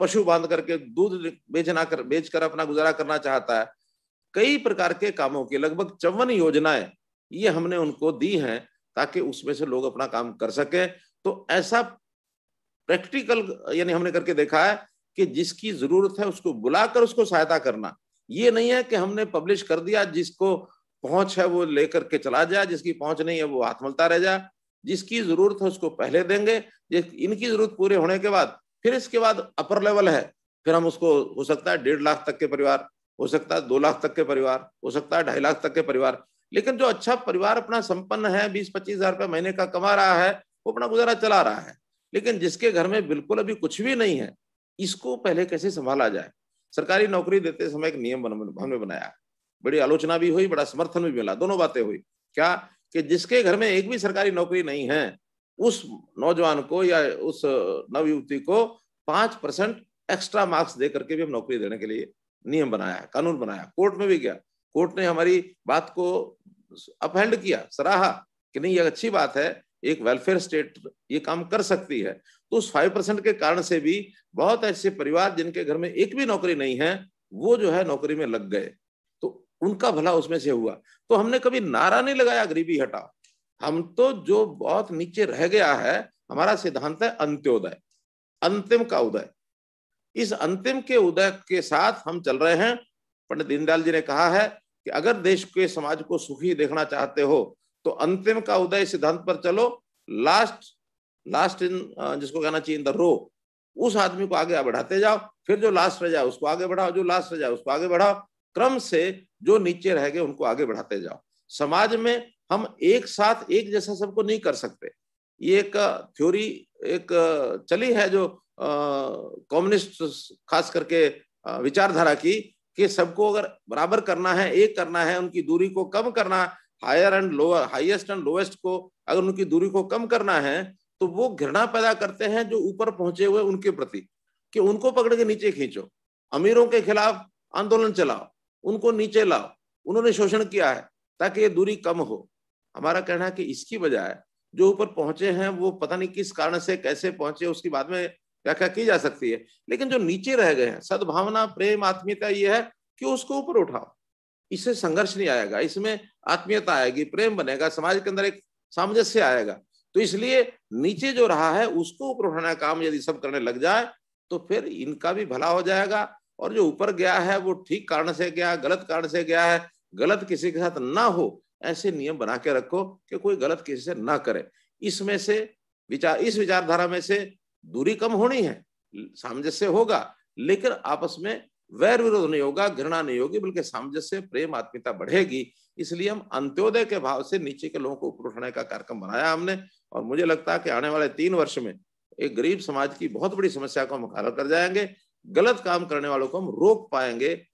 पशु बांध करके दूध बेचना कर बेच कर अपना गुजारा करना चाहता है कई प्रकार के कामों की लगभग चौवन योजनाएं ये हमने उनको दी हैं ताकि उसमें से लोग अपना काम कर सके तो ऐसा प्रैक्टिकल यानी हमने करके देखा है कि जिसकी जरूरत है उसको बुलाकर उसको सहायता करना ये नहीं है कि हमने पब्लिश कर दिया जिसको पहुंच है वो लेकर के चला जाए जिसकी पहुंच नहीं है वो हाथ मलता रह जाए जिसकी जरूरत है उसको पहले देंगे इनकी जरूरत पूरे होने के बाद फिर इसके बाद अपर लेवल है फिर हम उसको हो सकता है डेढ़ लाख तक के परिवार हो सकता है दो लाख तक के परिवार हो सकता है ढाई लाख तक के परिवार लेकिन जो अच्छा परिवार अपना संपन्न है बीस पच्चीस हजार रुपये महीने का कमा रहा है वो अपना गुजारा चला रहा है लेकिन जिसके घर में बिल्कुल अभी कुछ भी नहीं है इसको पहले कैसे संभाला जाए सरकारी नौकरी देते समय एक नियम हमने बनाया बड़ी आलोचना भी हुई बड़ा समर्थन भी मिला दोनों बातें हुई क्या कि जिसके घर में एक भी सरकारी नौकरी नहीं है उस नौजवान को या उस नवयुवती को पांच परसेंट एक्स्ट्रा मार्क्स दे करके भी हम नौकरी देने के लिए नियम बनाया है कानून बनाया कोर्ट में भी गया कोर्ट ने हमारी बात को अपहेंड किया सराहा कि नहीं ये अच्छी बात है एक वेलफेयर स्टेट ये काम कर सकती है तो उस फाइव परसेंट के कारण से भी बहुत ऐसे परिवार जिनके घर में एक भी नौकरी नहीं है वो जो है नौकरी में लग गए तो उनका भला उसमें से हुआ तो हमने कभी नारा नहीं लगाया गरीबी हटाओ हम तो जो बहुत नीचे रह गया है हमारा सिद्धांत है अंत्योदय अंतिम का उदय इस अंतिम के उदय के साथ हम चल रहे हैं पंडित दीनदयाल जी ने कहा है कि अगर देश के समाज को सुखी देखना चाहते हो तो अंतिम का उदय सिद्धांत पर चलो लास्ट लास्ट इन जिसको कहना चाहिए इन द रो उस आदमी को आगे बढ़ाते जाओ फिर जो लास्ट रह जाए उसको आगे बढ़ाओ जो लास्ट रह जाए उसको आगे बढ़ाओ क्रम से जो नीचे रह गए उनको आगे बढ़ाते जाओ समाज में हम एक साथ एक जैसा सबको नहीं कर सकते ये एक थ्योरी एक चली है जो कम्युनिस्ट खास करके विचारधारा की कि सबको अगर बराबर करना है एक करना है उनकी दूरी को कम करना higher and lower highest and lowest को अगर उनकी दूरी को कम करना है तो वो घृणा पैदा करते हैं जो ऊपर पहुंचे हुए उनके प्रति कि उनको पकड़ के नीचे खींचो अमीरों के खिलाफ आंदोलन चलाओ उनको नीचे लाओ उन्होंने शोषण किया है ताकि ये दूरी कम हो हमारा कहना है कि इसकी बजाय जो ऊपर पहुंचे हैं वो पता नहीं किस कारण से कैसे पहुंचे उसकी बाद में व्याख्या की जा सकती है लेकिन जो नीचे रह गए हैं सद्भावना प्रेम आत्मीयता ये है कि उसको ऊपर उठाओ इससे संघर्ष नहीं आएगा इसमें आत्मीयता आएगी प्रेम बनेगा समाज के अंदर एक सामंजस्य आएगा तो इसलिए नीचे जो रहा है उसको ऊपर उठाने काम यदि सब करने लग जाए तो फिर इनका भी भला हो जाएगा और जो ऊपर गया है वो ठीक कारण से गया गलत कारण से गया है गलत किसी के साथ ना हो ऐसे नियम बना के रखो कि कोई गलत किसी से ना करे इसमें से विचार इस विचारधारा में से दूरी कम होनी है सामंजस्य होगा लेकिन आपस में वैर विरोध नहीं होगा घृणा नहीं होगी बल्कि सामंजस्य प्रेम आत्मीयता बढ़ेगी इसलिए हम अंत्योदय के भाव से नीचे के लोगों को ऊपर उठाने का कार्यक्रम बनाया हमने और मुझे लगता है कि आने वाले तीन वर्ष में एक गरीब समाज की बहुत बड़ी समस्या को हम हल कर जाएंगे गलत काम करने वालों को हम रोक पाएंगे